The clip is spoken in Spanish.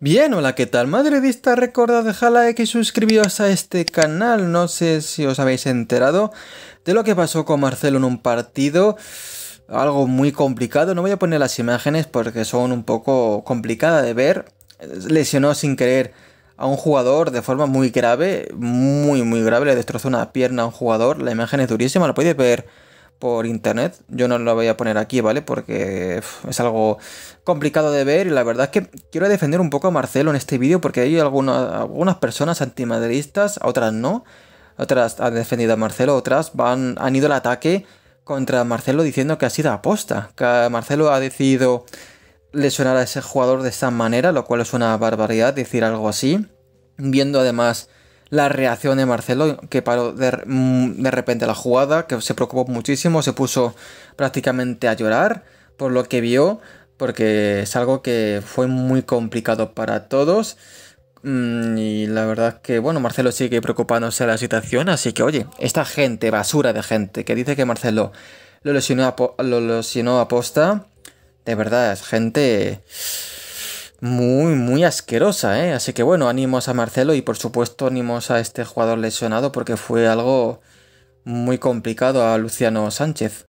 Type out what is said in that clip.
Bien, hola, ¿qué tal? Madridista, recuerda dejar like y suscribiros a este canal. No sé si os habéis enterado de lo que pasó con Marcelo en un partido. Algo muy complicado. No voy a poner las imágenes porque son un poco complicadas de ver. Lesionó sin querer a un jugador de forma muy grave, muy, muy grave. Le destrozó una pierna a un jugador. La imagen es durísima, la podéis ver por internet. Yo no lo voy a poner aquí, ¿vale? Porque es algo complicado de ver y la verdad es que quiero defender un poco a Marcelo en este vídeo porque hay algunas personas antimadridistas, otras no. Otras han defendido a Marcelo, otras van, han ido al ataque contra Marcelo diciendo que ha sido aposta, que Marcelo ha decidido lesionar a ese jugador de esa manera, lo cual es una barbaridad decir algo así. Viendo además la reacción de Marcelo, que paró mm, de, repente la jugada, que se preocupó muchísimo, se puso prácticamente a llorar por lo que vio, porque es algo que fue muy complicado para todos. Mm, y la verdad es que, bueno, Marcelo sigue preocupándose de la situación, así que, oye, esta gente, basura de gente, que dice que Marcelo lo lesionó lo lesionó a posta, de verdad, es gente muy, muy asquerosa, ¿eh? Así que bueno, ánimos a Marcelo y por supuesto ánimos a este jugador lesionado porque fue algo muy complicado a Luciano Sánchez.